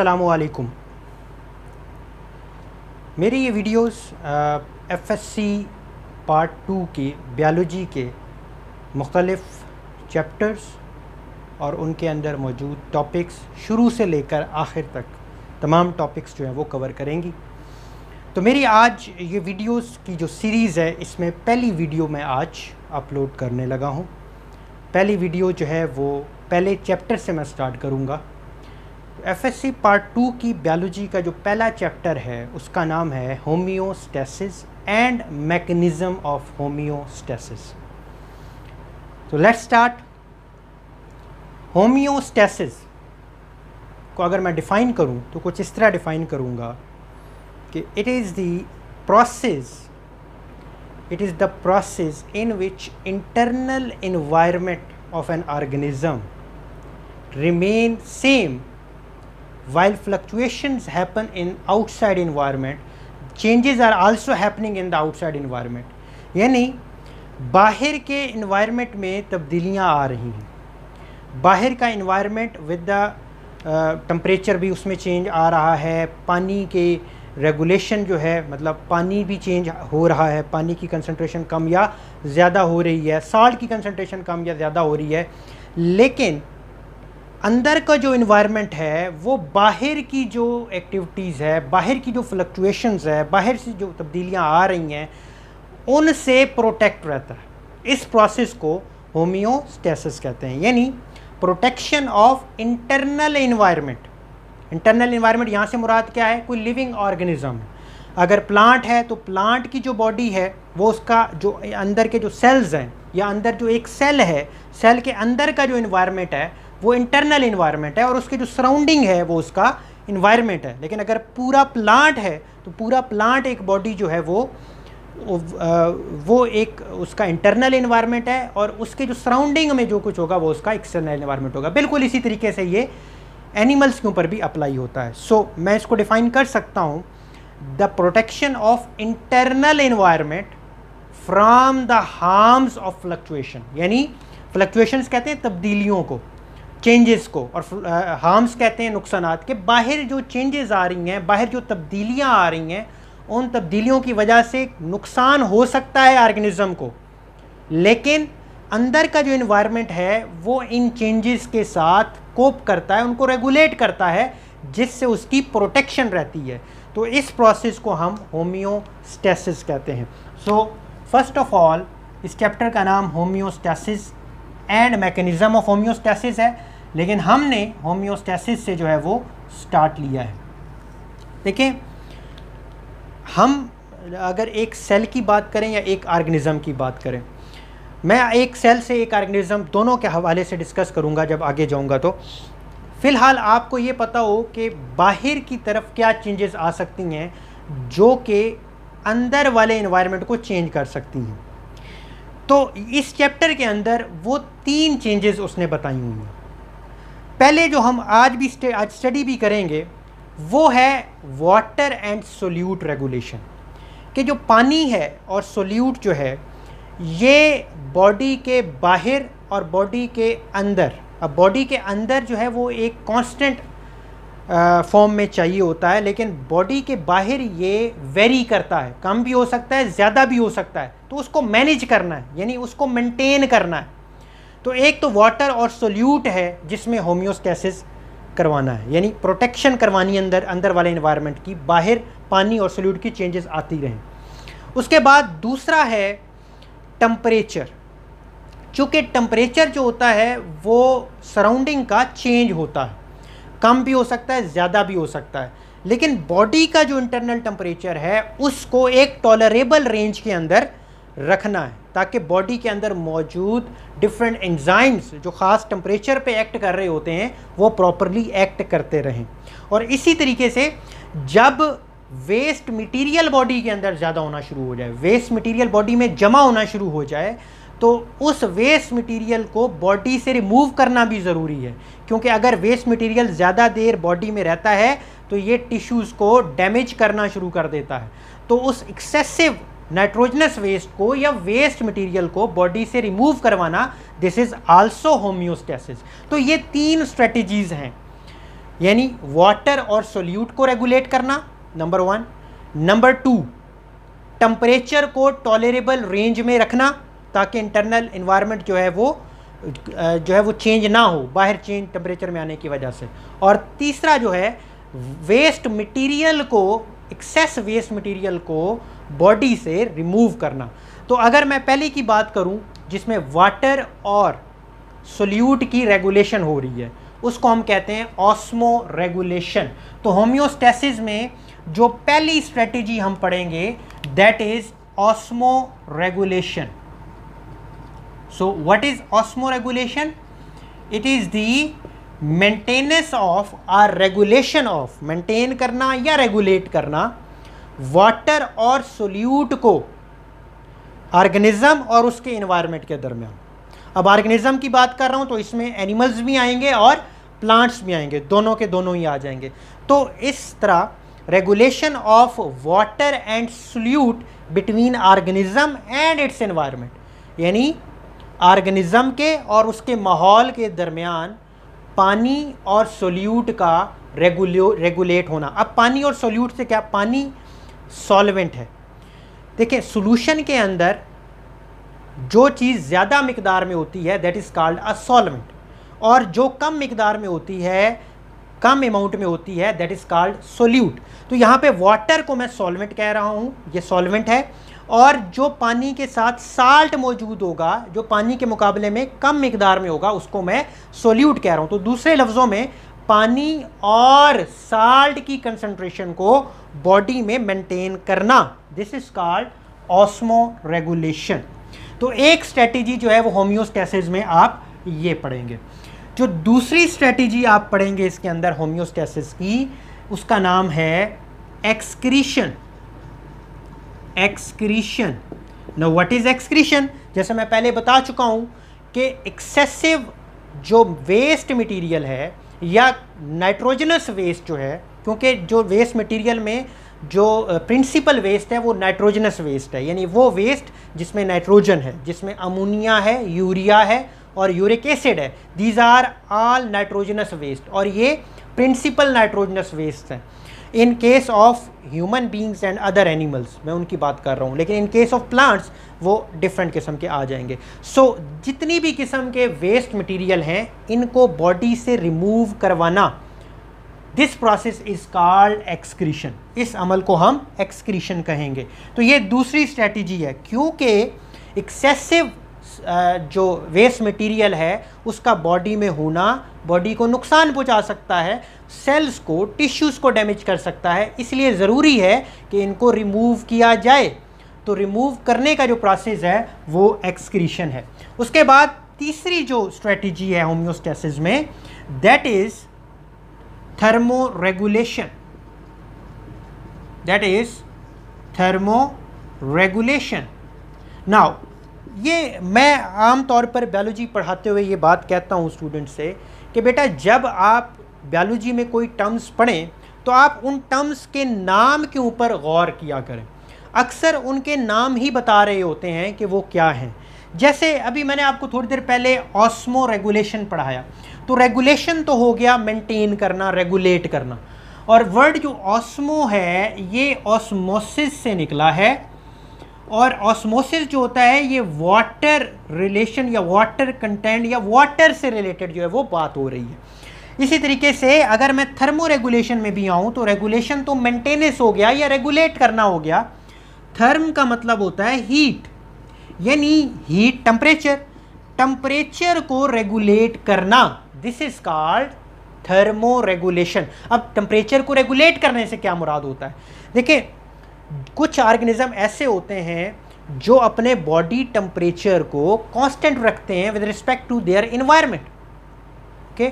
असलकुम मेरी ये वीडियोस एफएससी पार्ट टू के बायोलॉजी के मुख्तलफ़ चैप्टर्स और उनके अंदर मौजूद टॉपिक्स शुरू से लेकर आखिर तक तमाम टॉपिक्स जो हैं वो कवर करेंगी तो मेरी आज ये वीडियोस की जो सीरीज़ है इसमें पहली वीडियो मैं आज अपलोड करने लगा हूँ पहली वीडियो जो है वो पहले चैप्टर से मैं स्टार्ट करूँगा एफएससी पार्ट टू की बायोलॉजी का जो पहला चैप्टर है उसका नाम है homeostasis and mechanism of homeostasis तो लेट्स स्टार्ट होम्योस्टेसिस को अगर मैं डिफ़ाइन करूं तो कुछ इस तरह डिफ़ाइन करूंगा कि it is the process it is the process in which internal environment of an organism remain same while fluctuations happen in outside environment changes are also happening in the outside environment यानी बाहर के environment में तब्दीलियाँ आ रही हैं बाहर का environment with the temperature भी उसमें चेंज आ रहा है पानी के रेगुलेशन जो है मतलब पानी भी चेंज हो रहा है पानी की कंसनट्रेशन कम या ज़्यादा हो रही है साल्ट की कंसनट्रेशन कम या ज़्यादा हो रही है लेकिन अंदर का जो इन्वायरमेंट है वो बाहर की जो एक्टिविटीज़ है बाहर की जो फ्लक्चुएशंस है बाहर से जो तब्दीलियाँ आ रही हैं उनसे प्रोटेक्ट रहता है इस प्रोसेस को होमियोस्टेसिस कहते हैं यानी protection of internal environment internal environment यहाँ से मुराद क्या है कोई लिविंग ऑर्गेनिज्म है अगर प्लांट है तो प्लांट की जो बॉडी है वो उसका जो अंदर के जो सेल्स हैं या अंदर जो एक सेल है सेल के अंदर का जो इन्वायरमेंट है वो इंटरनल इन्वायरमेंट है और उसकी जो सराउंडिंग है वो उसका इन्वायरमेंट है लेकिन अगर पूरा प्लांट है तो पूरा प्लांट एक बॉडी जो है वो वो एक उसका इंटरनल इन्वायरमेंट है और उसके जो सराउंडिंग में जो कुछ होगा वो उसका एक्सटर्नल इन्वायरमेंट होगा बिल्कुल इसी तरीके से ये एनिमल्स के ऊपर भी अप्लाई होता है सो so, मैं इसको डिफाइन कर सकता हूँ the protection of internal environment from the harms of fluctuation यानी फ्लक्चुएशंस कहते हैं तब्दीलियों को चेंजेस को और हार्म्स uh, कहते हैं नुकसान के बाहर जो चेंजेस आ रही हैं बाहर जो तब्दीलियाँ आ रही हैं उन तब्दीलियों की वजह से नुकसान हो सकता है आर्गेनिज़म को लेकिन अंदर का जो इन्वायरमेंट है वो इन चेंजेस के साथ कोप करता है उनको रेगुलेट करता है जिससे उसकी प्रोटेक्शन रहती है तो इस प्रोसेस को हम होम्योस्टेसिस कहते हैं सो फर्स्ट ऑफ ऑल इस चैप्टर का नाम homeostasis and mechanism of homeostasis है लेकिन हमने होम्योस्टेसिस से जो है वो स्टार्ट लिया है देखें हम अगर एक सेल की बात करें या एक ऑर्गेनिज़म की बात करें मैं एक सेल से एक ऑर्गेनिज्म दोनों के हवाले से डिस्कस करूंगा जब आगे जाऊंगा तो फ़िलहाल आपको ये पता हो कि बाहर की तरफ क्या चेंजेस आ सकती हैं जो कि अंदर वाले इन्वायरमेंट को चेंज कर सकती हैं तो इस चैप्टर के अंदर वो तीन चेंजेस उसने बताई हुई हैं पहले जो हम आज भी आज स्टडी भी करेंगे वो है वाटर एंड सोल्यूट रेगुलेशन कि जो पानी है और सोल्यूट जो है ये बॉडी के बाहर और बॉडी के अंदर अब बॉडी के अंदर जो है वो एक कांस्टेंट फॉर्म में चाहिए होता है लेकिन बॉडी के बाहर ये वेरी करता है कम भी हो सकता है ज़्यादा भी हो सकता है तो उसको मैनेज करना है यानी उसको मेंटेन करना है तो एक तो वाटर और सोल्यूट है जिसमें होम्योस्टेसिस करवाना है यानी प्रोटेक्शन करवानी अंदर अंदर वाले इन्वायरमेंट की बाहर पानी और सोल्यूट की चेंजेस आती रहें उसके बाद दूसरा है टम्परेचर चूँकि टम्परेचर जो होता है वो सराउंडिंग का चेंज होता है कम भी हो सकता है ज़्यादा भी हो सकता है लेकिन बॉडी का जो इंटरनल टम्परेचर है उसको एक टॉलरेबल रेंज के अंदर रखना है ताकि बॉडी के अंदर मौजूद डिफरेंट एंजाइम्स जो ख़ास टम्परेचर पे एक्ट कर रहे होते हैं वो प्रॉपरली एक्ट करते रहें और इसी तरीके से जब वेस्ट मटेरियल बॉडी के अंदर ज़्यादा होना शुरू हो जाए वेस्ट मटेरियल बॉडी में जमा होना शुरू हो जाए तो उस वेस्ट मटेरियल को बॉडी से रिमूव करना भी ज़रूरी है क्योंकि अगर वेस्ट मटेरियल ज़्यादा देर बॉडी में रहता है तो ये टिश्यूज़ को डैमेज करना शुरू कर देता है तो उस एक्सेसिव नाइट्रोजनस वेस्ट को या वेस्ट मटेरियल को बॉडी से रिमूव करवाना दिस इज आल्सो होम्योस्टेसिस तो ये तीन स्ट्रेटजीज हैं यानी वाटर और सोल्यूट को रेगुलेट करना number one number two temperature को टॉलरेबल रेंज में रखना ताकि इंटरनल इन्वायरमेंट जो है वो जो है वो चेंज ना हो बाहर चेंज टेम्परेचर में आने की वजह से और तीसरा जो है वेस्ट मटेरियल को एक्सेस वेस्ट मटेरियल को बॉडी से रिमूव करना तो अगर मैं पहले की बात करूं जिसमें वाटर और सोल्यूट की रेगुलेशन हो रही है उसको हम कहते हैं ऑस्मो रेगुलेशन तो होम्योस्टेसिस में जो पहली स्ट्रेटेजी हम पढ़ेंगे that is osmoregulation so what is osmoregulation it is the maintenance of or regulation of maintain करना या रेगुलेट करना वाटर और सोल्यूट को ऑर्गेनिज्म और उसके इन्वायरमेंट के दरमियान अब ऑर्गेनिज्म की बात कर रहा हूँ तो इसमें एनिमल्स भी आएंगे और प्लांट्स भी आएंगे दोनों के दोनों ही आ जाएंगे तो इस तरह regulation of water and solute between organism and its environment यानी ऑर्गेनिज्म के और उसके माहौल के दरमियान पानी और सोल्यूट का रेगुलेट होना अब पानी और सोल्यूट से क्या पानी सॉल्वेंट है देखिए सोल्यूशन के अंदर जो चीज़ ज़्यादा मकदार में होती है that is called a solvent और जो कम मकदार में होती है कम अमाउंट में होती है दैट इज़ कॉल्ड सोल्यूट तो यहाँ पे वाटर को मैं सॉल्वेंट कह रहा हूँ ये सॉल्वेंट है और जो पानी के साथ साल्ट मौजूद होगा जो पानी के मुकाबले में कम मकदार में होगा उसको मैं सोल्यूट कह रहा हूँ तो दूसरे लफ्ज़ों में पानी और साल्ट की कंसंट्रेशन को बॉडी में मेंटेन करना this is called osmoregulation तो एक स्ट्रेटेजी जो है वो होम्योस्टेसिस में आप ये पढ़ेंगे जो दूसरी स्ट्रेटेजी आप पढ़ेंगे इसके अंदर होम्योस्टेसिस की उसका नाम है excretion excretion no what is excretion जैसे मैं पहले बता चुका हूं कि एक्सेसिव जो वेस्ट मटेरियल है या नाइट्रोजनस वेस्ट जो है क्योंकि जो वेस्ट मटेरियल में जो प्रिंसिपल वेस्ट है वो नाइट्रोजनस वेस्ट है यानी वो वेस्ट जिसमें नाइट्रोजन है जिसमें अमोनिया है यूरिया है और यूरिक एसिड है these are all nitrogenous waste और ये प्रिंसिपल नाइट्रोजनस वेस्ट हैं in case of human beings and other animals मैं उनकी बात कर रहा हूँ लेकिन इन केस ऑफ प्लांट्स वो डिफरेंट किस्म के आ जाएंगे सो so, जितनी भी किस्म के वेस्ट मटीरियल हैं इनको बॉडी से रिमूव करवाना this process is called excretion इस अमल को हम एक्सक्रीशन कहेंगे तो ये दूसरी स्ट्रेटजी है क्योंकि एक्सेसिव uh, जो वेस्ट मटीरियल है उसका बॉडी में होना बॉडी को नुकसान पहुंचा सकता है सेल्स को टिश्यूज़ को डैमेज कर सकता है इसलिए ज़रूरी है कि इनको रिमूव किया जाए तो रिमूव करने का जो प्रोसेस है वो एक्सक्रीशन है उसके बाद तीसरी जो स्ट्रेटजी है होम्योस्टेसिस में that is thermoregulation that is thermoregulation now ये मैं आम तौर पर बायोलॉजी पढ़ाते हुए ये बात कहता हूँ स्टूडेंट से कि बेटा जब आप बायोलॉजी में कोई टर्म्स पढ़ें तो आप उन टर्म्स के नाम के ऊपर गौर किया करें अक्सर उनके नाम ही बता रहे होते हैं कि वो क्या हैं जैसे अभी मैंने आपको थोड़ी देर पहले ऑस्मो रेगुलेशन पढ़ाया तो रेगुलेशन तो हो गया मेंटेन करना रेगुलेट करना और वर्ड जो ऑस्मो है ये ऑस्मोसिस से निकला है और ऑस्मोसिस जो होता है ये वाटर रिलेशन या वाटर कंटेंट या वाटर से रिलेटेड जो है वो बात हो रही है इसी तरीके से अगर मैं थर्मो रेगुलेशन में भी आऊँ तो रेगुलेशन तो मेंटेनेंस हो गया या रेगुलेट करना हो गया थर्म का मतलब होता है हीट यानी हीट टेम्परेचर टम्परेचर को रेगुलेट करना this is called thermoregulation अब टम्परेचर को रेगुलेट करने से क्या मुराद होता है देखिए कुछ ऑर्गेनिज्म ऐसे होते हैं जो अपने बॉडी टेम्परेचर को कांस्टेंट रखते हैं with respect to their environment okay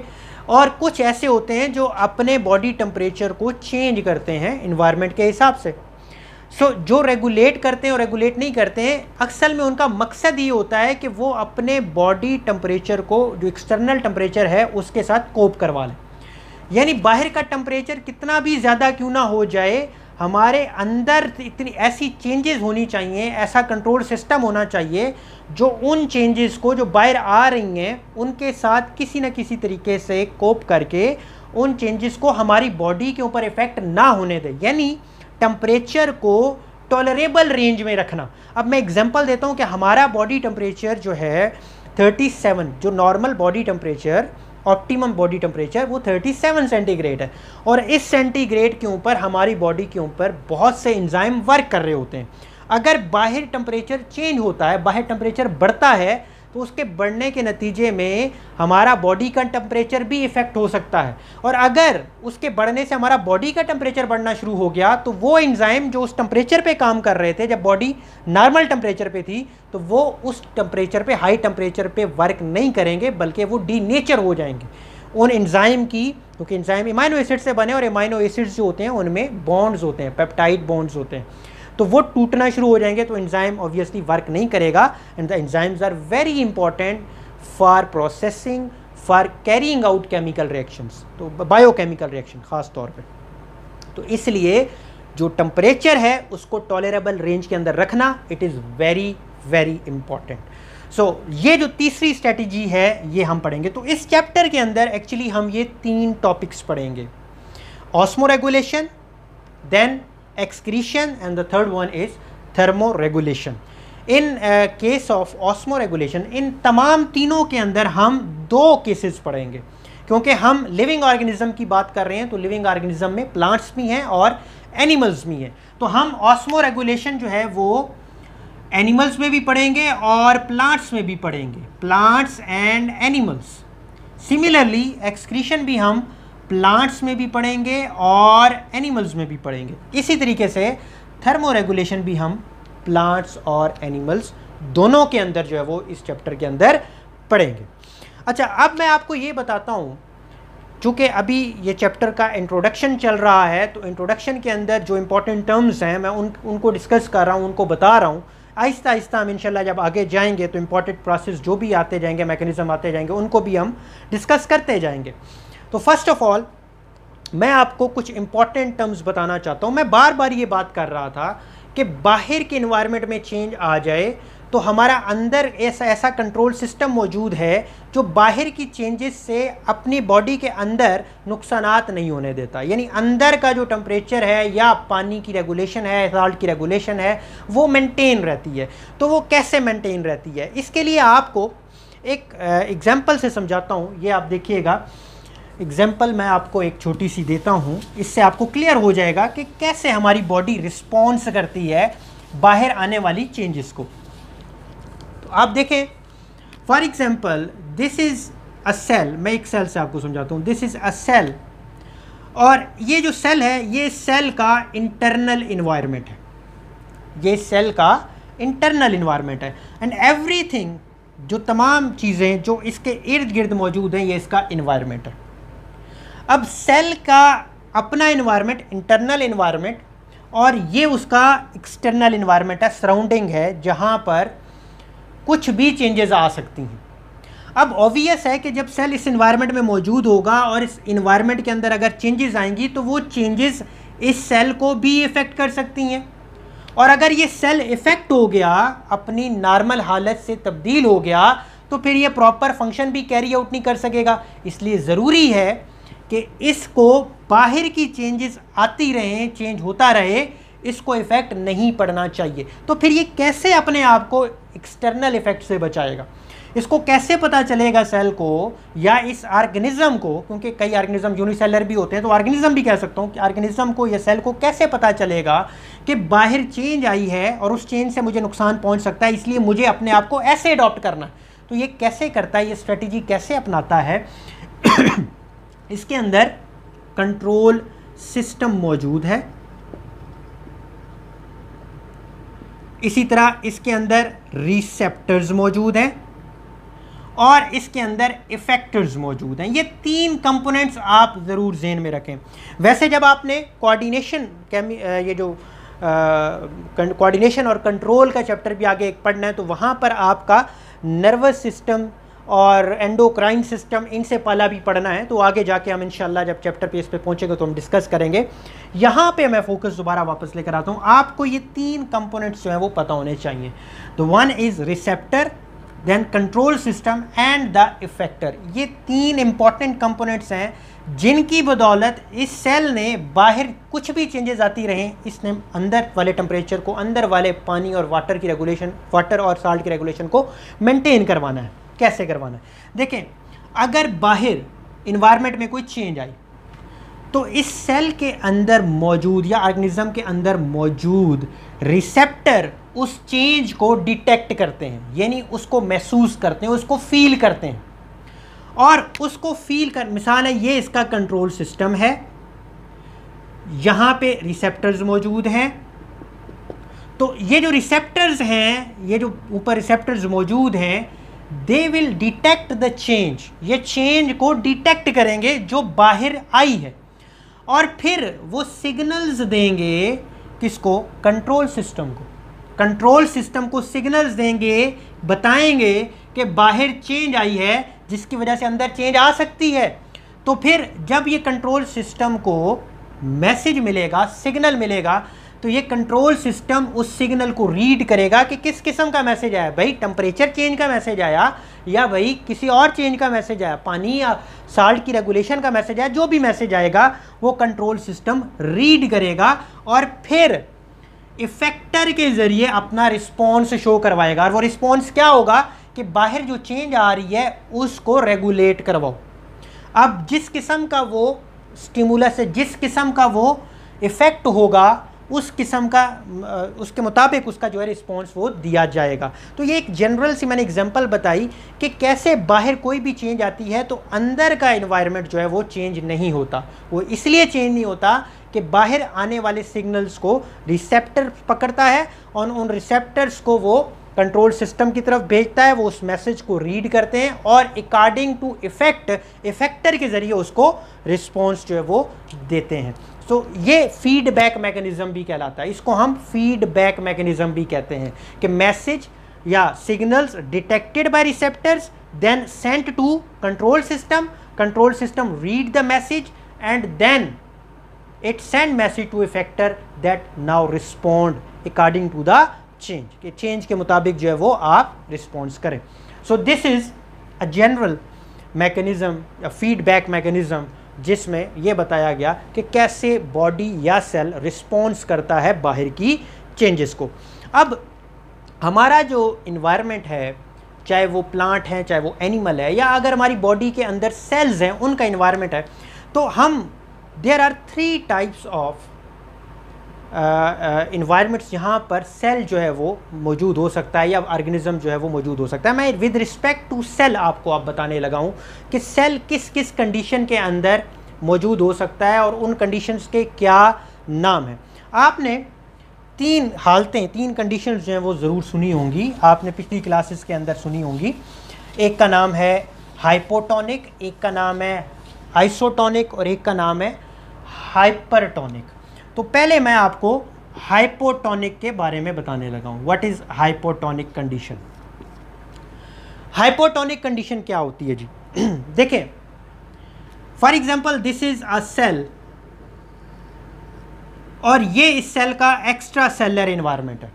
और कुछ ऐसे होते हैं जो अपने बॉडी टेम्परेचर को चेंज करते हैं इन्वायरमेंट के हिसाब से सो so, जो रेगुलेट करते हैं और रेगुलेट नहीं करते हैं अक्सर में उनका मकसद ये होता है कि वो अपने बॉडी टेम्परेचर को जो एक्सटर्नल टेम्परेचर है उसके साथ कोप करवा लें यानी बाहर का टेम्परेचर कितना भी ज़्यादा क्यों ना हो जाए हमारे अंदर इतनी ऐसी चेंजेस होनी चाहिए ऐसा कंट्रोल सिस्टम होना चाहिए जो उन चेंजेस को जो बाहर आ रही हैं उनके साथ किसी न किसी तरीके से कोप करके उन चेंजेस को हमारी बॉडी के ऊपर इफ़ेक्ट ना होने दे यानी टम्परेचर को टॉलरेबल रेंज में रखना अब मैं एग्जांपल देता हूँ कि हमारा बॉडी टम्परेचर जो है 37 जो normal body temperature optimum body temperature वो 37 सेंटीग्रेड है और इस सेंटीग्रेड के ऊपर हमारी बॉडी के ऊपर बहुत से इंजाइम वर्क कर रहे होते हैं अगर बाहर टेम्परेचर चेंज होता है बाहर टेम्परेचर बढ़ता है तो उसके बढ़ने के नतीजे में हमारा बॉडी का टेम्परेचर भी इफ़ेक्ट हो सकता है और अगर उसके बढ़ने से हमारा बॉडी का टेम्परेचर बढ़ना शुरू हो गया तो वो एंजाइम जो उस टेम्परेचर पे काम कर रहे थे जब बॉडी नॉर्मल टेम्परेचर पे थी तो वो उस टेम्परेचर पे हाई टेम्परेचर पे वर्क नहीं करेंगे बल्कि वो डीनेचर हो जाएंगे उन एंजाइम की क्योंकि इन्ज़ाइम इमाइनो एसिड से बने और इमाइनो एसिड्स जो होते हैं उनमें बॉन्ड्स होते हैं पेप्टाइड बॉन्ड्स होते हैं तो वो टूटना शुरू हो जाएंगे तो एंजाइम ऑब्वियसली वर्क नहीं करेगा and the enzymes are very important for processing for carrying out chemical reactions तो बायोकेमिकल रिएक्शन ख़ास तौर पे तो इसलिए जो टम्परेचर है उसको टॉलरेबल रेंज के अंदर रखना it is very very important so ये जो तीसरी स्ट्रेटजी है ये हम पढ़ेंगे तो इस चैप्टर के अंदर एक्चुअली हम ये तीन टॉपिक्स पढ़ेंगे osmoregulation then excretion and the third one is thermoregulation in case of osmoregulation इन तमाम तीनों के अंदर हम दो केसेस पढ़ेंगे क्योंकि हम लिविंग ऑर्गेनिज्म की बात कर रहे हैं तो लिविंग ऑर्गेनिज्म में प्लांट्स भी हैं और एनिमल्स भी हैं तो हम रेगुलेशन जो है वो एनिमल्स में भी पढ़ेंगे और प्लांट्स में भी पढ़ेंगे plants and animals similarly excretion भी हम प्लांट्स में भी पढ़ेंगे और एनिमल्स में भी पढ़ेंगे इसी तरीके से थर्मोरेगुलेशन भी हम प्लांट्स और एनिमल्स दोनों के अंदर जो है वो इस चैप्टर के अंदर पढ़ेंगे अच्छा अब मैं आपको ये बताता हूँ चूँकि अभी ये चैप्टर का इंट्रोडक्शन चल रहा है तो इंट्रोडक्शन के अंदर जो इम्पोर्टेंट टर्म्स हैं मैं उन उनको डिस्कस कर रहा हूँ उनको बता रहा हूँ आहिस्ता आहिस्ता हम इंशाल्लाह जब आगे जाएंगे तो इम्पोर्टेंट प्रोसेस जो भी आते जाएंगे मैकेनिज़्म आते जाएंगे उनको भी हम डिस्कस करते जाएंगे तो फर्स्ट ऑफ ऑल मैं आपको कुछ इंपॉर्टेंट टर्म्स बताना चाहता हूँ मैं बार बार ये बात कर रहा था कि बाहर के इन्वायरमेंट में चेंज आ जाए तो हमारा अंदर ऐसा ऐसा कंट्रोल सिस्टम मौजूद है जो बाहर की चेंजेस से अपनी बॉडी के अंदर नुकसान नहीं होने देता यानी अंदर का जो टेम्परेचर है या पानी की रेगुलेशन है साल्ट की रेगुलेशन है वो मेंटेन रहती है तो वो कैसे मेंटेन रहती है इसके लिए आपको एक एग्जांपल से समझाता हूँ ये आप देखिएगा एग्जाम्पल मैं आपको एक छोटी सी देता हूँ इससे आपको क्लियर हो जाएगा कि कैसे हमारी बॉडी रिस्पॉन्स करती है बाहर आने वाली चेंजेस को तो आप देखें for example this is a cell मैं एक सेल से आपको समझाता हूँ दिस इज़ अ सेल और ये जो सेल है ये सेल का इंटरनल इन्वायरमेंट है ये सेल का इंटरनल इन्वायरमेंट है एंड एवरीथिंग जो तमाम चीज़ें जो इसके इर्द गिर्द मौजूद हैं ये इसका इन्वायरमेंट है अब सेल का अपना इन्वायरमेंट इंटरनल इन्वायरमेंट और ये उसका एक्सटर्नल इन्वायरमेंट है सराउंडिंग है जहाँ पर कुछ भी चेंजेस आ सकती हैं अब ऑबियस है कि जब सेल इस इन्वायरमेंट में मौजूद होगा और इस इन्वायरमेंट के अंदर अगर चेंजेस आएंगी तो वो चेंजेस इस सेल को भी इफ़ेक्ट कर सकती हैं और अगर ये सेल इफ़ेक्ट हो गया अपनी नॉर्मल हालत से तब्दील हो गया तो फिर ये प्रॉपर फंक्शन भी कैरी आउट नहीं कर सकेगा इसलिए ज़रूरी है कि इसको बाहर की चेंजेस आती रहें चेंज होता रहे इसको इफ़ेक्ट नहीं पड़ना चाहिए तो फिर ये कैसे अपने आप को एक्सटर्नल इफ़ेक्ट से बचाएगा इसको कैसे पता चलेगा सेल को या इस ऑर्गेनिज्म को क्योंकि कई ऑर्गेनिज्म यूनिसेलर भी होते हैं तो ऑर्गेनिज्म भी कह सकता हूँ कि ऑर्गेनिज्म को या सेल को कैसे पता चलेगा कि बाहर चेंज आई है और उस चेंज से मुझे नुकसान पहुँच सकता है इसलिए मुझे अपने आप को ऐसे अडॉप्ट करना है तो ये कैसे करता है ये स्ट्रेटजी कैसे अपनाता है इसके अंदर कंट्रोल सिस्टम मौजूद है इसी तरह इसके अंदर रिसेप्टर्स मौजूद हैं और इसके अंदर इफेक्टर्स मौजूद हैं ये तीन कंपोनेंट्स आप ज़रूर जहन में रखें वैसे जब आपने कोऑर्डिनेशन ये जो कोऑर्डिनेशन और कंट्रोल का चैप्टर भी आगे एक पढ़ना है तो वहाँ पर आपका नर्वस सिस्टम और एंडोक्राइन सिस्टम इनसे पहला भी पढ़ना है तो आगे जाके हम इंशाल्लाह जब चैप्टर इस पर पहुँचेंगे तो हम डिस्कस करेंगे यहाँ पे मैं फोकस दोबारा वापस लेकर आता हूँ आपको ये तीन कंपोनेंट्स जो हैं वो पता होने चाहिए the one is receptor then control system and the effector ये तीन इंपॉर्टेंट कंपोनेंट्स हैं जिनकी बदौलत इस सेल ने बाहर कुछ भी चेंजेस आती रहें इसने अंदर वाले टेम्परेचर को अंदर वाले पानी और वाटर की रेगुलेशन वाटर और साल्ट की रेगुलेशन को मेनटेन करवाना है कैसे करवाना है देखें अगर बाहर इन्वायरमेंट में कोई चेंज आई तो इस सेल के अंदर मौजूद या ऑर्गेनिज्म के अंदर मौजूद रिसेप्टर उस चेंज को डिटेक्ट करते हैं यानी उसको महसूस करते हैं उसको फील करते हैं और उसको फील कर मिसाल है ये इसका कंट्रोल सिस्टम है यहाँ पे रिसेप्टर्स मौजूद हैं तो ये जो रिसेप्टर्स हैं ये जो ऊपर रिसेप्टर्स मौजूद हैं they will detect the change ये चेंज को डिटेक्ट करेंगे जो बाहर आई है और फिर वो सिग्नल्स देंगे किसको कंट्रोल सिस्टम को कंट्रोल सिस्टम को सिग्नल्स देंगे बताएंगे कि बाहर चेंज आई है जिसकी वजह से अंदर चेंज आ सकती है तो फिर जब ये कंट्रोल सिस्टम को मैसेज मिलेगा सिग्नल मिलेगा तो ये कंट्रोल सिस्टम उस सिग्नल को रीड करेगा कि किस किस्म का मैसेज आया भाई टेम्परेचर चेंज का मैसेज आया या भाई किसी और चेंज का मैसेज आया पानी या साल्ट की रेगुलेशन का मैसेज आया जो भी मैसेज आएगा वो कंट्रोल सिस्टम रीड करेगा और फिर इफेक्टर के ज़रिए अपना रिस्पॉन्स शो करवाएगा और वो रिस्पॉन्स क्या होगा कि बाहर जो चेंज आ रही है उसको रेगुलेट करवाओ अब जिस किस्म का वो स्टिमुलस है जिस किस्म का वो इफ़ेक्ट होगा उस किस्म का उसके मुताबिक उसका जो है रिस्पॉन्स वो दिया जाएगा तो ये एक जनरल सी मैंने एग्जांपल बताई कि कैसे बाहर कोई भी चेंज आती है तो अंदर का इन्वायरमेंट जो है वो चेंज नहीं होता वो इसलिए चेंज नहीं होता कि बाहर आने वाले सिग्नल्स को रिसेप्टर पकड़ता है और उन रिसेप्टर्स को वो कंट्रोल सिस्टम की तरफ भेजता है वो उस मैसेज को रीड करते हैं और अकॉर्डिंग टू इफेक्ट इफेक्टर के ज़रिए उसको रिस्पॉन्स जो है वो देते हैं सो ये फीडबैक मैकेनिज्म भी कहलाता है इसको हम फीडबैक मैकेनिज्म भी कहते हैं कि मैसेज या signals detected by receptors then sent to control system control system read the message and then it send message to effector that now respond according to the change के चेंज के मुताबिक जो है वो आप रिस्पॉन्स करें so this is a general mechanism feedback mechanism जिसमें यह बताया गया कि कैसे बॉडी या सेल रिस्पॉन्स करता है बाहर की चेंजेस को अब हमारा जो इन्वायरमेंट है चाहे वो प्लांट है चाहे वो एनिमल है या अगर हमारी बॉडी के अंदर सेल्स हैं उनका इन्वायरमेंट है तो हम there are three types of environments यहाँ पर सेल जो है वो मौजूद हो सकता है या ऑर्गेनिज्म जो है वो मौजूद हो सकता है मैं विद रिस्पेक्ट टू सेल आपको आप बताने लगा हूँ कि सेल किस किस कंडीशन के अंदर मौजूद हो सकता है और उन कंडीशंस के क्या नाम हैं आपने तीन हालतें तीन कंडीशन जो हैं वो ज़रूर सुनी होंगी आपने पिछली क्लासेस के अंदर सुनी होंगी एक का नाम है हाइपोटोनिक एक का नाम है आइसोटोनिक और एक का नाम है हाइपरटोनिक तो पहले मैं आपको हाइपोटोनिक के बारे में बताने लगा हूँ what is hypotonic condition hypotonic condition क्या होती है जी देखें for example this is a cell और ये इस सेल का एक्स्ट्रा सेलर इन्वायरमेंट है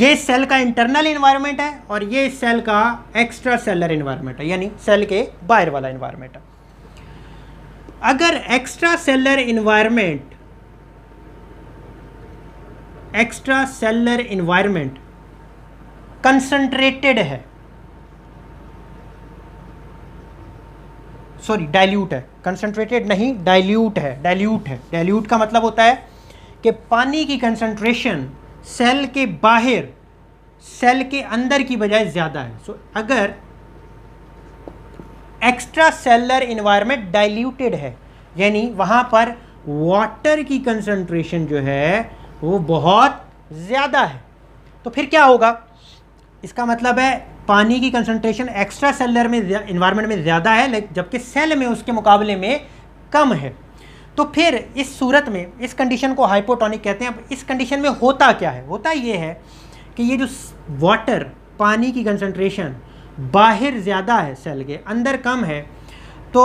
ये सेल का इंटरनल इन्वायरमेंट है और ये सेल का एक्स्ट्रा सेलर इन्वायरमेंट है यानी सेल के बाहर वाला इन्वायरमेंट है अगर extracellular environment extracellular environment concentrated है सॉरी डाइल्यूट है कंसनट्रेटेड नहीं डाइल्यूट है डाइल्यूट है डाइल्यूट का मतलब होता है कि पानी की कंसनट्रेशन सेल के बाहर सेल के अंदर की बजाय ज़्यादा है सो so, अगर एक्स्ट्रा सेलर इन्वायरमेंट डाइल्यूटेड है यानी वहां पर वाटर की कंसंट्रेशन जो है वो बहुत ज़्यादा है तो फिर क्या होगा इसका मतलब है पानी की कंसनट्रेशन एक्स्ट्रा सेलर में इन्वायरमेंट में ज़्यादा है लेकिन जबकि सेल में उसके मुकाबले में कम है तो फिर इस सूरत में इस कंडीशन को हाइपोटोनिक कहते हैं अब इस कंडीशन में होता क्या है होता ये है कि ये जो वाटर पानी की कंसनट्रेशन बाहर ज़्यादा है सेल के अंदर कम है तो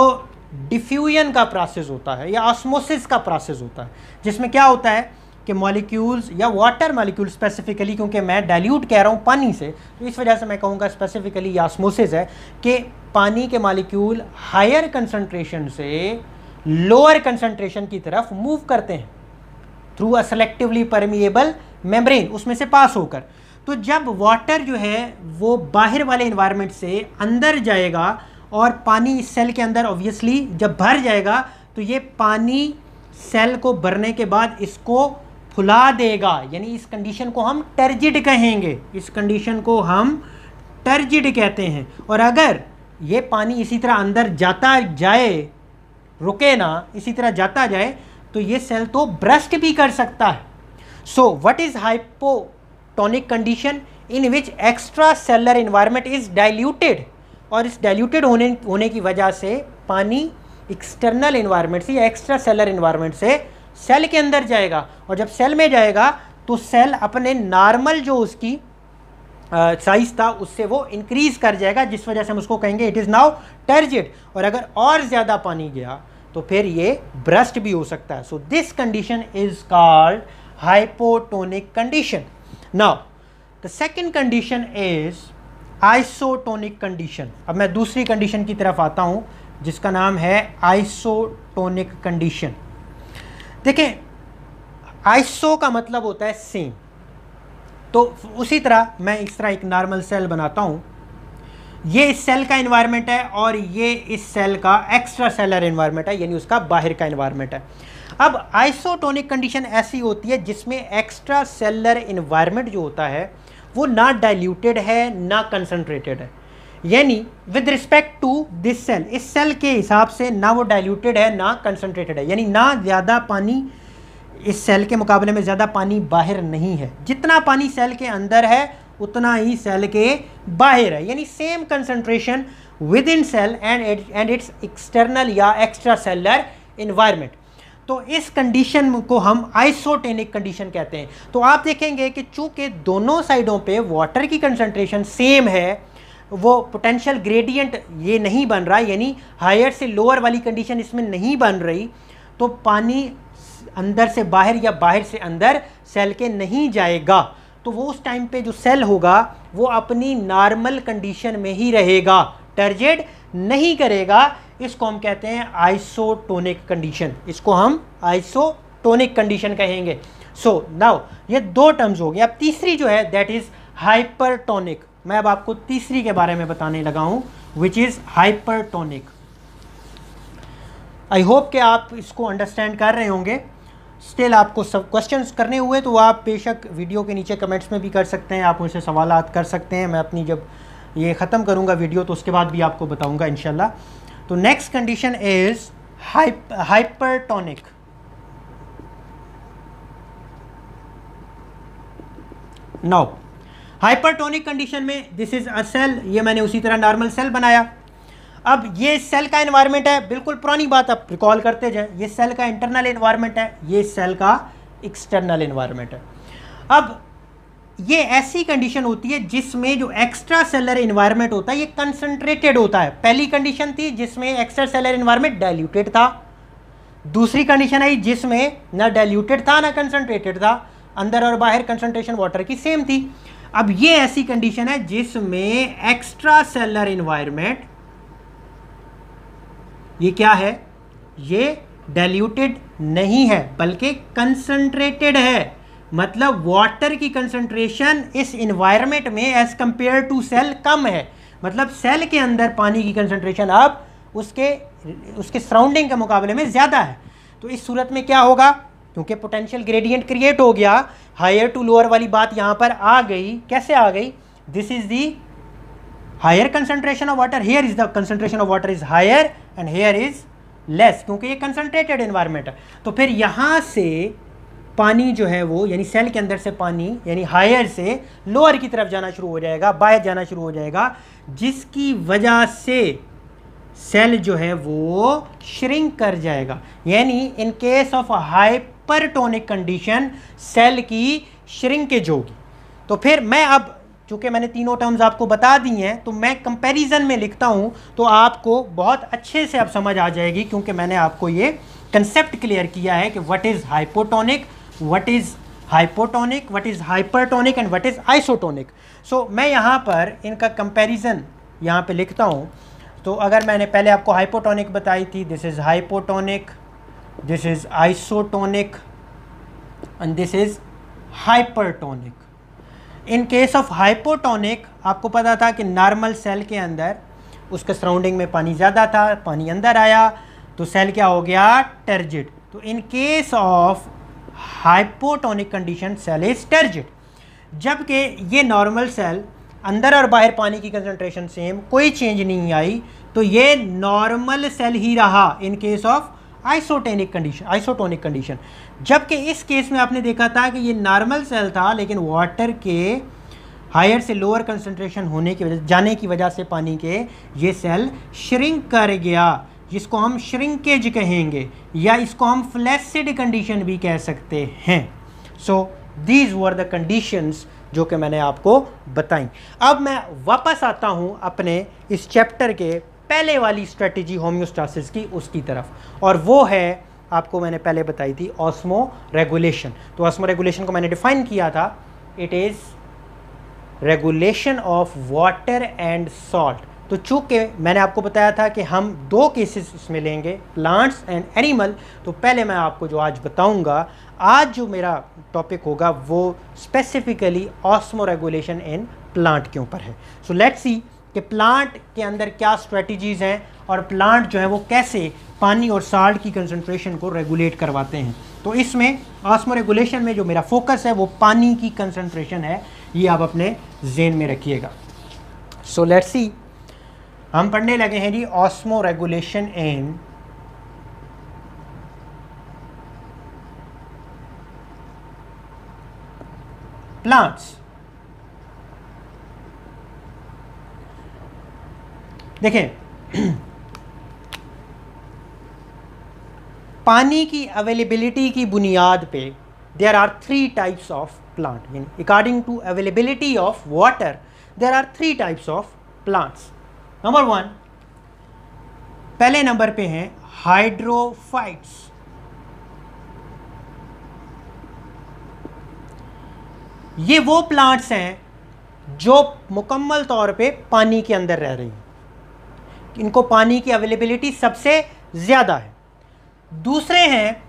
डिफ्यूजन का प्रोसेस होता है या ऑस्मोसिस का प्रोसेस होता है जिसमें क्या होता है के मॉलिक्यूल्स या वाटर मॉलिक्यूल स्पेसिफिकली क्योंकि मैं डाइल्यूट कह रहा हूँ पानी से तो इस वजह से मैं कहूँगा स्पेसिफिकली यास्मोसिस है कि पानी के मॉलिक्यूल हायर कंसनट्रेशन से लोअर कंसनट्रेशन की तरफ मूव करते हैं through a selectively permeable membrane उसमें से पास होकर तो जब वाटर जो है वो बाहर वाले इन्वायरमेंट से अंदर जाएगा और पानी इस सेल के अंदर ऑब्वियसली जब भर जाएगा तो ये पानी सेल को भरने के बाद इसको फुला देगा यानी इस कंडीशन को हम टर्जिड कहेंगे इस कंडीशन को हम टर्जिड कहते हैं और अगर ये पानी इसी तरह अंदर जाता जाए रुके ना इसी तरह जाता जाए तो ये सेल तो ब्रस्ट भी कर सकता है so what is hypotonic condition in which extracellular environment is diluted और इस डाइल्यूटेड होने होने की वजह से पानी एक्सटर्नल इन्वायरमेंट से या एक्स्ट्रा सेलर इन्वायरमेंट से सेल के अंदर जाएगा और जब सेल में जाएगा तो सेल अपने नॉर्मल जो उसकी साइज था उससे वो इंक्रीज कर जाएगा जिस वजह से हम उसको कहेंगे इट इज़ नाउ टर्जिड और अगर और ज़्यादा पानी गया तो फिर ये ब्रस्ट भी हो सकता है so this condition is called hypotonic condition now the second condition is isotonic condition अब मैं दूसरी कंडीशन की तरफ आता हूँ जिसका नाम है आइसोटोनिक कंडीशन देखें आइसो का मतलब होता है सेम तो उसी तरह मैं इस तरह एक नॉर्मल सेल बनाता हूँ ये इस सेल का इन्वायरमेंट है और ये इस सेल का एक्स्ट्रा सेलर इन्वायरमेंट है यानी उसका बाहर का इन्वायरमेंट है अब आइसोटोनिक कंडीशन ऐसी होती है जिसमें एक्स्ट्रा सेलर इन्वायरमेंट जो होता है वो ना डाइल्यूटेड है ना कंसनट्रेटेड है यानी with respect to this cell इस सेल के हिसाब से ना वो डाइल्यूटेड है ना कंसनट्रेटेड है यानी ना ज़्यादा पानी इस सेल के मुकाबले में ज़्यादा पानी बाहर नहीं है जितना पानी सेल के अंदर है उतना ही सेल के बाहर है यानी same concentration within cell and and its external या एक्स्ट्रा सेलर इन्वायरमेंट तो इस कंडीशन को हम आइसोटेनिक कंडीशन कहते हैं तो आप देखेंगे कि चूंकि दोनों साइडों पे वाटर की कंसनट्रेशन सेम है वो पोटेंशियल ग्रेडियंट ये नहीं बन रहा यानी हायर से लोअर वाली कंडीशन इसमें नहीं बन रही तो पानी अंदर से बाहर या बाहर से अंदर सेल के नहीं जाएगा तो वो उस टाइम पे जो सेल होगा वो अपनी नॉर्मल कंडीशन में ही रहेगा टर्जेड नहीं करेगा इसको हम कहते हैं आइसोटोनिक कंडीशन इसको हम आइसोटोनिक कंडीशन कहेंगे सो so, नाउ ये दो टर्म्स हो गए अब तीसरी जो है दैट इज़ हाइपरटोनिक मैं अब आपको तीसरी के बारे में बताने लगा हूँ which is hypertonic I hope कि आप इसको अंडरस्टैंड कर रहे होंगे स्टिल आपको सब क्वेश्चंस करने हुए तो आप बेशक वीडियो के नीचे कमेंट्स में भी कर सकते हैं आप मुझसे सवाल कर सकते हैं मैं अपनी जब ये ख़त्म करूँगा वीडियो तो उसके बाद भी आपको बताऊँगा इन तो next condition is hypertonic now hypertonic condition में दिस इज़ अ सेल ये मैंने उसी तरह नॉर्मल सेल बनाया अब ये सेल का इन्वायरमेंट है बिल्कुल पुरानी बात आप रिकॉल करते जाए ये सेल का इंटरनल इन्वायरमेंट है ये सेल का एक्सटर्नल इन्वायरमेंट है अब ये ऐसी कंडीशन होती है जिसमें जो एक्स्ट्रा सेलर इन्वायरमेंट होता है ये कंसनट्रेटेड होता है पहली कंडीशन थी जिसमें एक्स्ट्रा सेलर इन्वायरमेंट डायल्यूटेड था दूसरी कंडीशन आई जिसमें ना डायल्यूटेड था ना कंसनट्रेटेड था अंदर और बाहर कंसनट्रेशन वाटर की सेम थी अब ये ऐसी कंडीशन है जिसमें एक्स्ट्रा सेलर इन्वायरमेंट ये क्या है ये डाइल्यूटेड नहीं है बल्कि कंसंट्रेटेड है मतलब वाटर की कंसंट्रेशन इस इन्वायरमेंट में एज कंपेयर टू सेल कम है मतलब सेल के अंदर पानी की कंसंट्रेशन अब उसके उसके सराउंडिंग के मुकाबले में ज़्यादा है तो इस सूरत में क्या होगा क्योंकि पोटेंशियल ग्रेडियंट क्रिएट हो गया हायर टू लोअर वाली बात यहाँ पर आ गई कैसे आ गई this is the higher concentration of water here is the concentration of water is higher and here is less क्योंकि ये कंसनट्रेटेड इन्वायरमेंट है तो फिर यहाँ से पानी जो है वो यानी सेल के अंदर से पानी यानी हायर से लोअर की तरफ जाना शुरू हो जाएगा बाहर जाना शुरू हो जाएगा जिसकी वजह से सेल जो है वो श्रिंक कर जाएगा यानी in case of high hypertonic condition cell की श्रिंकेज होगी तो फिर मैं अब चूँकि मैंने तीनों टर्म्स आपको बता दी हैं तो मैं कंपैरिजन में लिखता हूँ तो आपको बहुत अच्छे से अब समझ आ जाएगी क्योंकि मैंने आपको ये कंसेप्ट क्लियर किया है कि what is hypotonic what is hypotonic what is hypertonic and what is isotonic so मैं यहाँ पर इनका कंपेरिजन यहाँ पर लिखता हूँ तो अगर मैंने पहले आपको हाइपोटोनिक बताई थी this is hypotonic this is isotonic and this is hypertonic in case of hypotonic आपको पता था कि नॉर्मल सेल के अंदर उसके सराउंडिंग में पानी ज़्यादा था पानी अंदर आया तो सेल क्या हो गया टर्जिड तो in case of hypotonic condition cell is turgid जबकि ये नॉर्मल सेल अंदर और बाहर पानी की कंसनट्रेशन सेम कोई चेंज नहीं आई तो ये नॉर्मल सेल ही रहा in case of isotonic condition isotonic condition जबकि इस केस में आपने देखा था कि ये नॉर्मल सेल था लेकिन वाटर के हायर से लोअर कंसनट्रेशन होने की वजह जाने की वजह से पानी के ये सेल श्रिंक कर गया जिसको हम श्रिंकेज कहेंगे या इसको हम फ्लैसिड कंडीशन भी कह सकते हैं so these were the conditions जो कि मैंने आपको बताई अब मैं वापस आता हूँ अपने इस चैप्टर के पहले वाली स्ट्रेटजी होम्योस्टासिस की उसकी तरफ और वो है आपको मैंने पहले बताई थी ऑस्मो रेगुलेशन तो ऑस्मो रेगुलेशन को मैंने डिफाइन किया था it is regulation of water and salt तो चूँकि मैंने आपको बताया था कि हम दो केसेस इसमें लेंगे प्लांट्स एंड एनिमल तो पहले मैं आपको जो आज बताऊंगा आज जो मेरा टॉपिक होगा वो specifically osmoregulation in plant के ऊपर है सो लेट्स सी कि प्लांट के अंदर क्या स्ट्रेटजीज़ हैं और प्लांट जो है वो कैसे पानी और साल्ट की कंसनट्रेशन को रेगुलेट करवाते हैं तो इसमें ऑस्मो रेगुलेशन में जो मेरा फोकस है वो पानी की कंसनट्रेशन है ये आप अपने जेन में रखिएगा सो लेट्स सी हम पढ़ने लगे हैं जी ऑस्मो रेगुलेशन एन प्लांट्स देखें पानी की अवेलेबिलिटी की बुनियाद पे there are three types of plant यानी according to availability of water there are three types of plants number one पहले नंबर पे हैं हाइड्रोफाइट्स ये वो प्लांट्स हैं जो मुकम्मल तौर पे पानी के अंदर रह रही हैं इनको पानी की अवेलेबिलिटी सबसे ज़्यादा है दूसरे हैं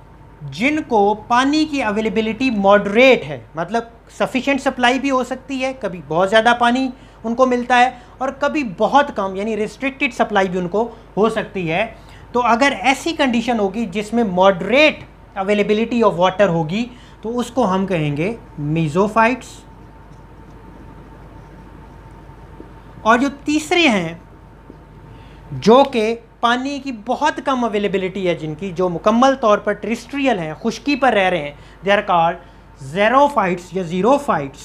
जिनको पानी की अवेलेबिलिटी मॉडरेट है मतलब सफिशेंट सप्लाई भी हो सकती है कभी बहुत ज़्यादा पानी उनको मिलता है और कभी बहुत कम यानी रिस्ट्रिक्टेड सप्लाई भी उनको हो सकती है तो अगर ऐसी कंडीशन होगी जिसमें मॉडरेट अवेलेबिलिटी ऑफ वाटर होगी तो उसको हम कहेंगे मीजोफाइट्स और जो तीसरे हैं जो कि पानी की बहुत कम अवेलेबिलिटी है जिनकी जो मुकम्मल तौर पर ट्रिस्ट्रियल हैं खुश्की पर रह रहे हैं दे आर जेरो फाइट्स या xerophytes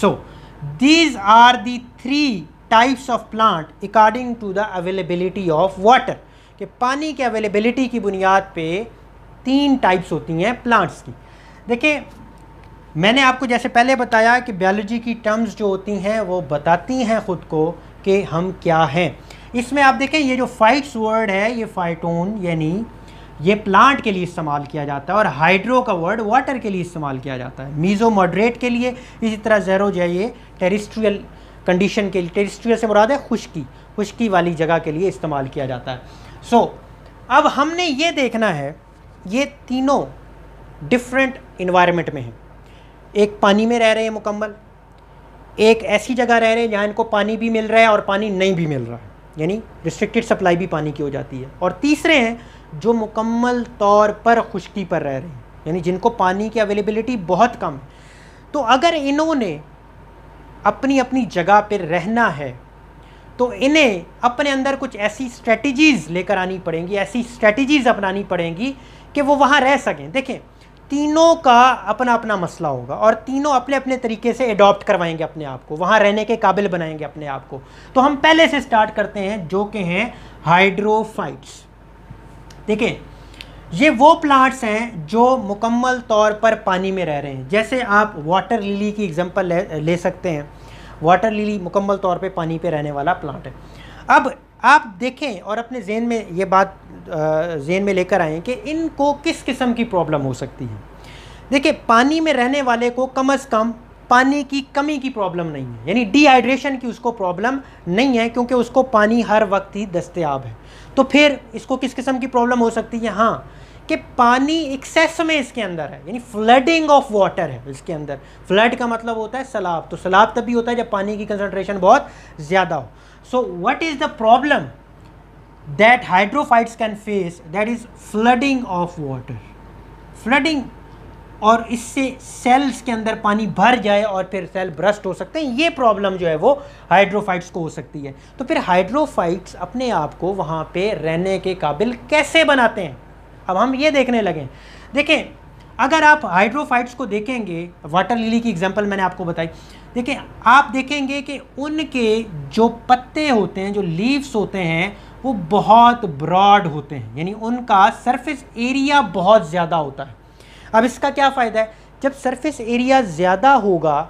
so these are the three types of plant according to the availability of water कि पानी के अवेलेबिलिटी की बुनियाद पे तीन टाइप्स होती हैं प्लांट्स की देखिए मैंने आपको जैसे पहले बताया कि बायोलॉजी की टर्म्स जो होती हैं वो बताती हैं ख़ुद को कि हम क्या हैं इसमें आप देखें ये जो फाइट्स वर्ड है ये फाइटोन यानी ये प्लांट के लिए इस्तेमाल किया जाता है और हाइड्रो का वर्ड वाटर के लिए इस्तेमाल किया जाता है मीज़ो मॉडरेट के लिए इसी तरह जैरो जो है ये टेरिस्ट्रियल कंडीशन के लिए टेरिस्ट्रियल से मुराद है खुश्की खुश्की वाली जगह के लिए इस्तेमाल किया जाता है सो so, अब हमने ये देखना है ये तीनों डिफरेंट इन्वायरमेंट में हैं एक पानी में रह रहे हैं मुकम्मल एक ऐसी जगह रह रहे हैं जहाँ इनको पानी भी मिल रहा है और पानी नहीं भी मिल रहा है यानी रिस्ट्रिक्टेड सप्लाई भी पानी की हो जाती है और तीसरे हैं जो मुकम्मल तौर पर खुश्की पर रह रहे हैं यानी जिनको पानी की अवेलेबिलिटी बहुत कम है तो अगर इन्होंने अपनी अपनी जगह पर रहना है तो इन्हें अपने अंदर कुछ ऐसी स्ट्रेटजीज़ लेकर आनी पड़ेंगी ऐसी स्ट्रेटजीज़ अपनानी पड़ेंगी कि वो वहाँ रह सकें देखें तीनों का अपना अपना मसला होगा और तीनों अपने अपने तरीके से अडॉप्ट करवाएंगे अपने आप को वहाँ रहने के काबिल बनाएंगे अपने आप को तो हम पहले से स्टार्ट करते हैं जो कि हैं हाइड्रोफाइट्स देखें ये वो प्लांट्स हैं जो मुकम्मल तौर पर पानी में रह रहे हैं जैसे आप वाटर लिली की एग्जांपल ले, ले सकते हैं वाटर लिली मुकम्मल तौर पर पानी पर रहने वाला प्लांट है अब आप देखें और अपने जेन में ये बात जेन में लेकर आएँ कि इनको किस किस्म की प्रॉब्लम हो सकती है देखिए पानी में रहने वाले को कम अज़ कम पानी की कमी की प्रॉब्लम नहीं है यानी डिहाइड्रेशन की उसको प्रॉब्लम नहीं है क्योंकि उसको पानी हर वक्त ही दस्तियाब है तो फिर इसको किस किस्म की प्रॉब्लम हो सकती है हाँ कि पानी एक्सेस में इसके अंदर है यानी फ्लडिंग ऑफ वाटर है इसके अंदर फ्लड का मतलब होता है सलाब तो सलाब तभी होता है जब पानी की कंसनट्रेशन बहुत ज़्यादा हो so what is the problem that hydrophytes can face that is flooding of water flooding और इससे सेल्स के अंदर पानी भर जाए और फिर सेल ब्रस्ट हो सकते हैं ये प्रॉब्लम जो है वो हाइड्रोफाइट्स को हो सकती है तो फिर हाइड्रोफाइट्स अपने आप को वहाँ पे रहने के काबिल कैसे बनाते हैं अब हम ये देखने लगे देखें अगर आप हाइड्रोफाइट्स को देखेंगे वाटर लिली की एग्जांपल मैंने आपको बताई देखें आप देखेंगे कि उनके जो पत्ते होते हैं जो लीव्स होते हैं वो बहुत ब्रॉड होते हैं यानी उनका सरफेस एरिया बहुत ज़्यादा होता है अब इसका क्या फ़ायदा है जब सरफेस एरिया ज़्यादा होगा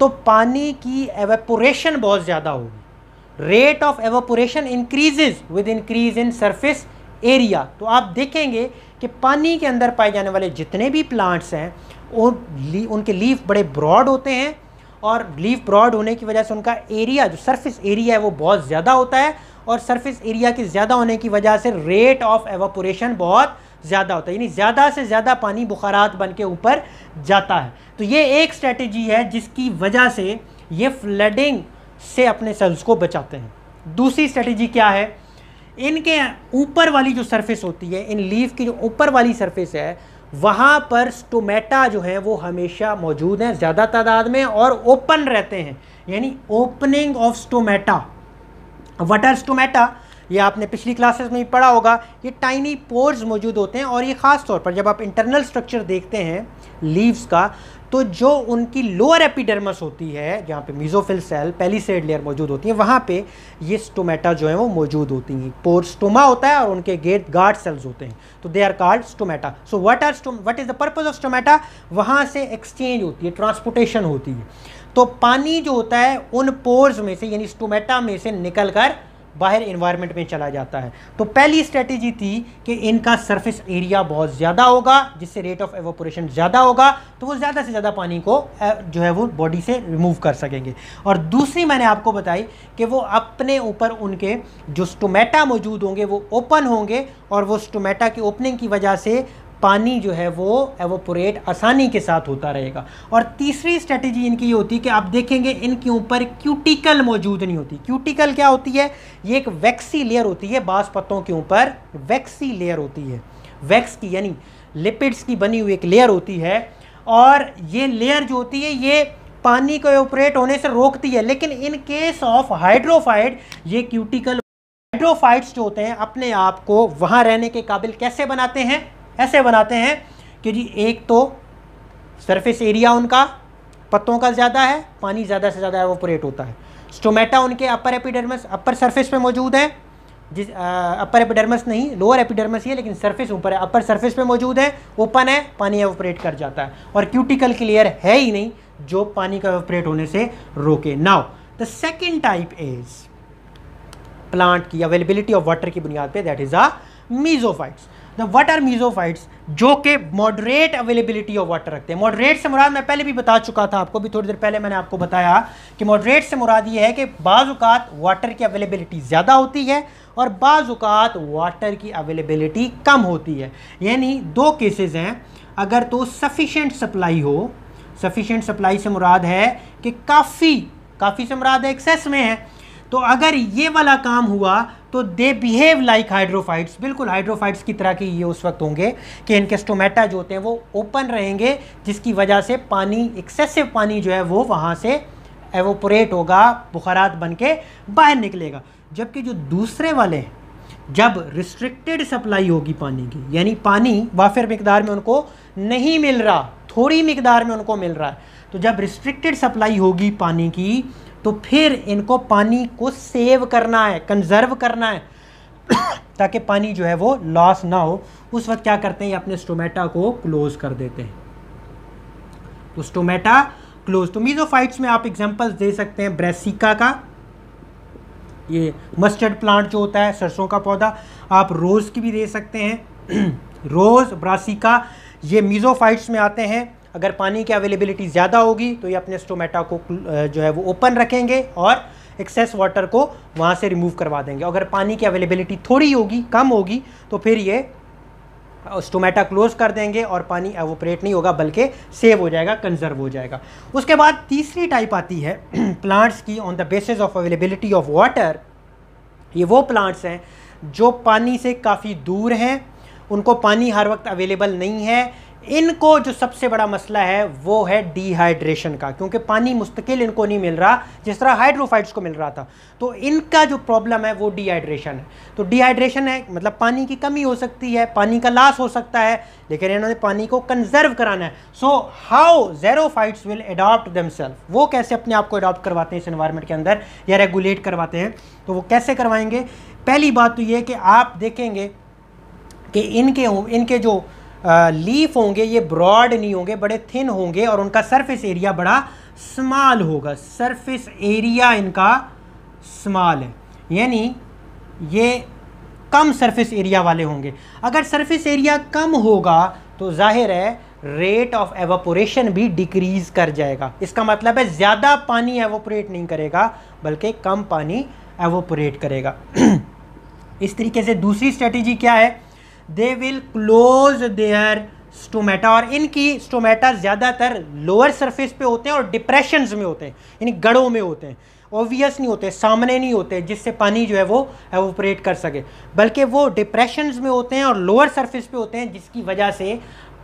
तो पानी की एवेपोरेशन बहुत ज़्यादा होगी rate of evaporation increases with increase in surface area तो आप देखेंगे कि पानी के अंदर पाए जाने वाले जितने भी प्लांट्स हैं और ली, उनके लीफ बड़े ब्रॉड होते हैं और लीफ ब्रॉड होने की वजह से उनका एरिया जो सरफेस एरिया है वो बहुत ज़्यादा होता है और सरफेस एरिया की ज़्यादा होने की वजह से रेट ऑफ एवापोरेशन बहुत ज़्यादा होता है यानी ज़्यादा से ज़्यादा पानी बुखारात बन के ऊपर जाता है तो ये एक स्ट्रेटजी है जिसकी वजह से ये फ्लडिंग से अपने सेल्स को बचाते हैं दूसरी स्ट्रेटजी क्या है इनके ऊपर वाली जो सरफेस होती है इन लीफ की जो ऊपर वाली सरफेस है वहाँ पर स्टोमेटा जो है वो हमेशा मौजूद हैं ज़्यादा तादाद में और ओपन रहते हैं यानी opening of stomata what are stomata ये आपने पिछली क्लासेस में भी पढ़ा होगा ये टाइनी पोर्स मौजूद होते हैं और ये ख़ास तौर पर जब आप इंटरनल स्ट्रक्चर देखते हैं लीव्स का तो जो उनकी लोअर एपिडर्मस होती है जहाँ पे मीजोफिल सेल पेलीसेड लेयर मौजूद होती है वहाँ पे ये स्टोमेटा जो है वो मौजूद होती हैं पोर स्टोमा होता है और उनके गेट गार्ड सेल्स होते हैं तो they are guard stomata so what are sto what is the purpose of stomata वहाँ से एक्सचेंज होती है ट्रांसपोर्टेशन होती है तो पानी जो होता है उन पोर्स में से यानी स्टोमेटा में से निकल कर बाहर इन्वायरमेंट में चला जाता है तो पहली स्ट्रेटेजी थी कि इनका सरफेस एरिया बहुत ज़्यादा होगा जिससे रेट ऑफ एवोपोरेशन ज़्यादा होगा तो वो ज़्यादा से ज़्यादा पानी को जो है वो बॉडी से रिमूव कर सकेंगे और दूसरी मैंने आपको बताई कि वो अपने ऊपर उनके जो स्टोमेटा मौजूद होंगे वो ओपन होंगे और वो स्टोमेटा की ओपनिंग की वजह से पानी जो है वो एवोपोरेट आसानी के साथ होता रहेगा और तीसरी स्ट्रेटजी इनकी ये होती है कि आप देखेंगे इनके ऊपर क्यूटिकल मौजूद नहीं होती क्यूटिकल क्या होती है ये एक वैक्सी लेयर होती है बास पत्तों के ऊपर वैक्सी लेयर होती है वैक्स की यानी लिपिड्स की बनी हुई एक लेयर होती है और ये लेयर जो होती है ये पानी को ऑपरेट होने से रोकती है लेकिन इन केस ऑफ हाइड्रोफाइड ये क्यूटिकल हाइड्रोफाइड्स जो होते हैं अपने आप को वहाँ रहने के काबिल कैसे बनाते हैं ऐसे बनाते हैं कि जी एक तो सरफेस एरिया उनका पत्तों का ज़्यादा है पानी ज़्यादा से ज़्यादा एवोपोरेट होता है स्टोमेटा उनके अपर एपिडर्मस अपर सरफेस पे मौजूद है जिस आ, अपर एपिडर्मस नहीं लोअर एपिडर्मस ही है लेकिन सरफेस ऊपर है अपर सरफेस पे मौजूद है ओपन है पानी एवोपरेट कर जाता है और क्यूटिकल क्लियर है ही नहीं जो पानी का एवोपरेट होने से रोके now the second type is plant की अवेलेबिलिटी ऑफ वाटर की बुनियाद पर that is a mesophytes the water mesophytes जो कि मॉडरेट अवेलेबिलिटी ऑफ वाटर रखते हैं मॉडरेट से मुराद मैं पहले भी बता चुका था आपको भी थोड़ी देर पहले मैंने आपको बताया कि मॉडरेट से मुराद ये है कि बाज़ात वाटर की अवेलेबिलिटी ज़्यादा होती है और बाज़ात वाटर की अवेलेबिलिटी कम होती है यानी दो केसेज़ हैं अगर तो सफिशेंट सप्लाई हो सफिशेंट सप्लाई से मुराद है कि काफ़ी काफ़ी से मुराद एक्सेस में है तो अगर ये वाला काम हुआ तो दे बिहेव लाइक हाइड्रोफाइट्स बिल्कुल हाइड्रोफाइट्स की तरह के ये उस वक्त होंगे कि इनके स्टोमेटा जो होते हैं वो ओपन रहेंगे जिसकी वजह से पानी एक्सेसिव पानी जो है वो वहाँ से एवोपोरेट होगा बुखारात बन के बाहर निकलेगा जबकि जो दूसरे वाले हैं जब रिस्ट्रिक्टेड सप्लाई होगी पानी की यानी पानी वाफिर मकदार में उनको नहीं मिल रहा थोड़ी मकदार में उनको मिल रहा है तो जब रिस्ट्रिक्टेड सप्लाई होगी पानी की तो फिर इनको पानी को सेव करना है कंजर्व करना है ताकि पानी जो है वो लॉस ना हो उस वक्त क्या करते हैं अपने स्टोमेटा को क्लोज कर देते हैं तो स्टोमेटा क्लोज तो मीजोफाइट्स में आप एग्जांपल्स दे सकते हैं ब्रेसिका का ये मस्टर्ड प्लांट जो होता है सरसों का पौधा आप रोज़ की भी दे सकते हैं रोज़ ब्रासिका ये मीजोफाइट्स में आते हैं अगर पानी की अवेलेबिलिटी ज़्यादा होगी तो ये अपने स्टोमेटा को जो है वो ओपन रखेंगे और एक्सेस वाटर को वहाँ से रिमूव करवा देंगे अगर पानी की अवेलेबिलिटी थोड़ी होगी कम होगी तो फिर ये स्टोमेटा क्लोज कर देंगे और पानी एवोपरेट नहीं होगा बल्कि सेव हो जाएगा कंजर्व हो जाएगा उसके बाद तीसरी टाइप आती है प्लांट्स की on the basis of availability of water ये वो प्लांट्स हैं जो पानी से काफ़ी दूर हैं उनको पानी हर वक्त अवेलेबल नहीं है इनको जो सबसे बड़ा मसला है वो है डिहाइड्रेशन का क्योंकि पानी मुस्तकिल इनको नहीं मिल रहा जिस तरह हाइड्रोफाइट्स को मिल रहा था तो इनका जो प्रॉब्लम है वो डिहाइड्रेशन है तो डिहाइड्रेशन है मतलब पानी की कमी हो सकती है पानी का लास हो सकता है लेकिन इन्होंने पानी को कंजर्व कराना है so how xerophytes will adapt themselves वो कैसे अपने आप को एडॉप्ट करवाते हैं इस इन्वायरमेंट के अंदर या रेगुलेट करवाते हैं तो वो कैसे करवाएंगे पहली बात तो ये कि आप देखेंगे कि इनके इनके जो लीफ होंगे ये ब्रॉड नहीं होंगे बड़े थिन होंगे और उनका सरफेस एरिया बड़ा स्मॉल होगा सरफेस एरिया इनका स्मॉल है यानी ये कम सरफेस एरिया वाले होंगे अगर सरफेस एरिया कम होगा तो जाहिर है रेट ऑफ एवोपोरेशन भी डिक्रीज़ कर जाएगा इसका मतलब है ज़्यादा पानी एवोपोरेट नहीं करेगा बल्कि कम पानी एवोपोरेट करेगा इस तरीके से दूसरी स्ट्रेटेजी क्या है they will close their stomata और इनकी स्टोमेटा ज़्यादातर लोअर सरफेस पे होते हैं और डिप्रेशन में होते हैं यानी गड़ों में होते हैं ऑब्वियस नहीं होते सामने नहीं होते जिससे पानी जो है वो एवोपरेट कर सके बल्कि वो डिप्रेशन में होते हैं और लोअर सरफेस पे होते हैं जिसकी वजह से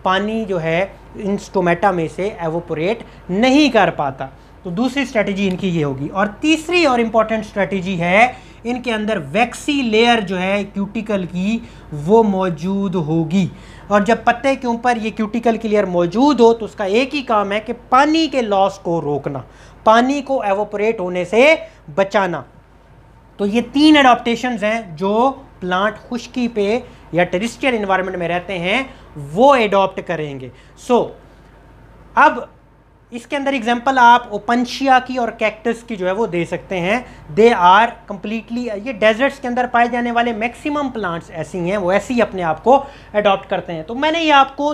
पानी जो है इन स्टोमेटा में से एवोपोरेट नहीं कर पाता तो दूसरी स्ट्रेटजी इनकी ये होगी और तीसरी और इम्पॉर्टेंट स्ट्रेटजी है इनके अंदर वैक्सी लेयर जो है क्यूटिकल की वो मौजूद होगी और जब पत्ते के ऊपर ये क्यूटिकल की लेयर मौजूद हो तो उसका एक ही काम है कि पानी के लॉस को रोकना पानी को एवोपरेट होने से बचाना तो ये तीन अडोप्टेशन हैं जो प्लांट खुश्की पे या टेरिस्टियल इन्वायरमेंट में रहते हैं वो एडॉप्ट करेंगे सो so, अब इसके अंदर एग्जाम्पल आप ओपनशिया की और कैक्टस की जो है वो दे सकते हैं दे आर कम्प्लीटली ये डेजर्ट्स के अंदर पाए जाने वाले मैक्सिमम प्लांट्स ऐसी हैं वो ऐसी अपने आप को अडॉप्ट करते हैं तो मैंने ये आपको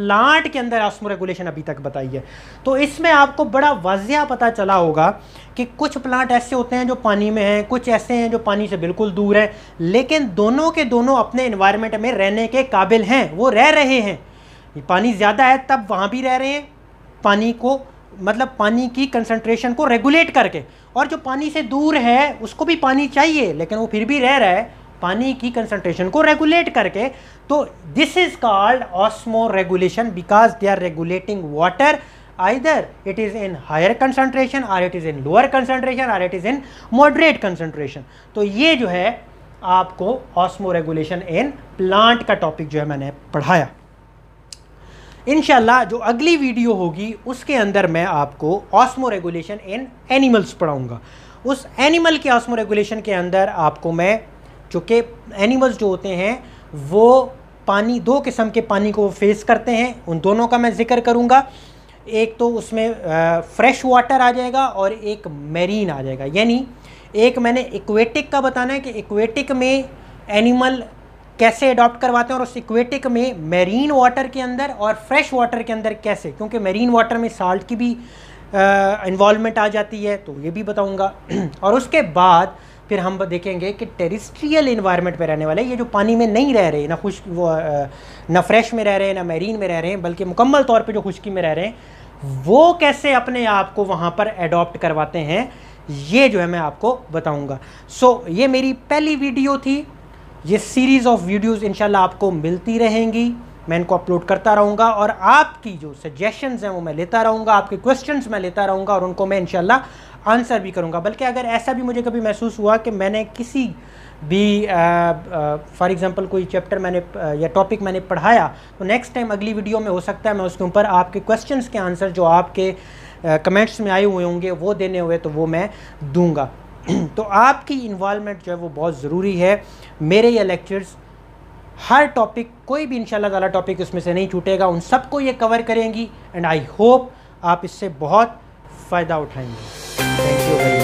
प्लांट के अंदर आसमो रेगुलेशन अभी तक बताई है तो इसमें आपको बड़ा वाजिया पता चला होगा कि कुछ प्लांट ऐसे होते हैं जो पानी में हैं कुछ ऐसे हैं जो पानी से बिल्कुल दूर हैं लेकिन दोनों के दोनों अपने इन्वायरमेंट में रहने के काबिल हैं वो रह रहे हैं पानी ज़्यादा है तब वहाँ भी रह रहे हैं पानी को मतलब पानी की कंसंट्रेशन को रेगुलेट करके और जो पानी से दूर है उसको भी पानी चाहिए लेकिन वो फिर भी रह रहा है पानी की कंसंट्रेशन को रेगुलेट करके तो this is called osmoregulation because they are regulating water either it is in higher concentration or it is in lower concentration or it is in moderate concentration तो ये जो है आपको ऑस्मो रेगुलेशन इन प्लांट का topic जो है मैंने पढ़ाया इनशाला जो अगली वीडियो होगी उसके अंदर मैं आपको ऑस्मो रेगुलेशन इन एनिमल्स पढ़ाऊँगा उस एनिमल के ऑस्मो रेगुलेशन के अंदर आपको मैं चूँकि एनिमल्स जो होते हैं वो पानी दो किस्म के पानी को फेस करते हैं उन दोनों का मैं ज़िक्र करूँगा एक तो उसमें फ्रेश वाटर आ जाएगा और एक मेरीन आ जाएगा यानी एक मैंने इक्वेटिक का बताना है कि इक्वेटिक में एनिमल कैसे अडॉप्ट करवाते हैं और उस इक्वेटिक में मेरीन वाटर के अंदर और फ्रेश वाटर के अंदर कैसे क्योंकि मेरीन वाटर में साल्ट की भी इन्वॉलमेंट आ जाती है तो ये भी बताऊंगा और उसके बाद फिर हम देखेंगे कि टेरिस्ट्रियल इन्वायरमेंट में रहने वाले ये जो पानी में नहीं रह रहे ना खुश वो ना फ्रेश में रह रहे हैं ना मेरीन में रह रहे हैं बल्कि मुकम्मल तौर पे जो खुशकी में रह रहे हैं वो कैसे अपने आप को वहाँ पर एडॉप्ट करवाते हैं ये जो है मैं आपको बताऊँगा सो so, ये मेरी पहली वीडियो थी ये सीरीज़ ऑफ वीडियोस इंशाल्लाह आपको मिलती रहेंगी मैं इनको अपलोड करता रहूँगा और आपकी जो सजेशंस हैं वो मैं लेता रहूँगा आपके क्वेश्चंस मैं लेता रहूँगा और उनको मैं इनशाला आंसर भी करूँगा बल्कि अगर ऐसा भी मुझे कभी महसूस हुआ कि मैंने किसी भी फॉर एग्ज़ाम्पल कोई चैप्टर मैंने या टॉपिक मैंने पढ़ाया तो नेक्स्ट टाइम अगली वीडियो में हो सकता है मैं उसके ऊपर आपके क्वेश्चंस के आंसर जो आपके कमेंट्स में आए हुए होंगे वो देने हुए तो वो मैं दूंगा तो आपकी इन्वॉलमेंट जो है वो बहुत ज़रूरी है मेरे ये लेक्चर्स हर टॉपिक कोई भी इंशाल्लाह ताला टॉपिक उसमें से नहीं छूटेगा उन सबको ये कवर करेंगी एंड आई होप आप इससे बहुत फ़ायदा उठाएंगे थैंक यू वेरी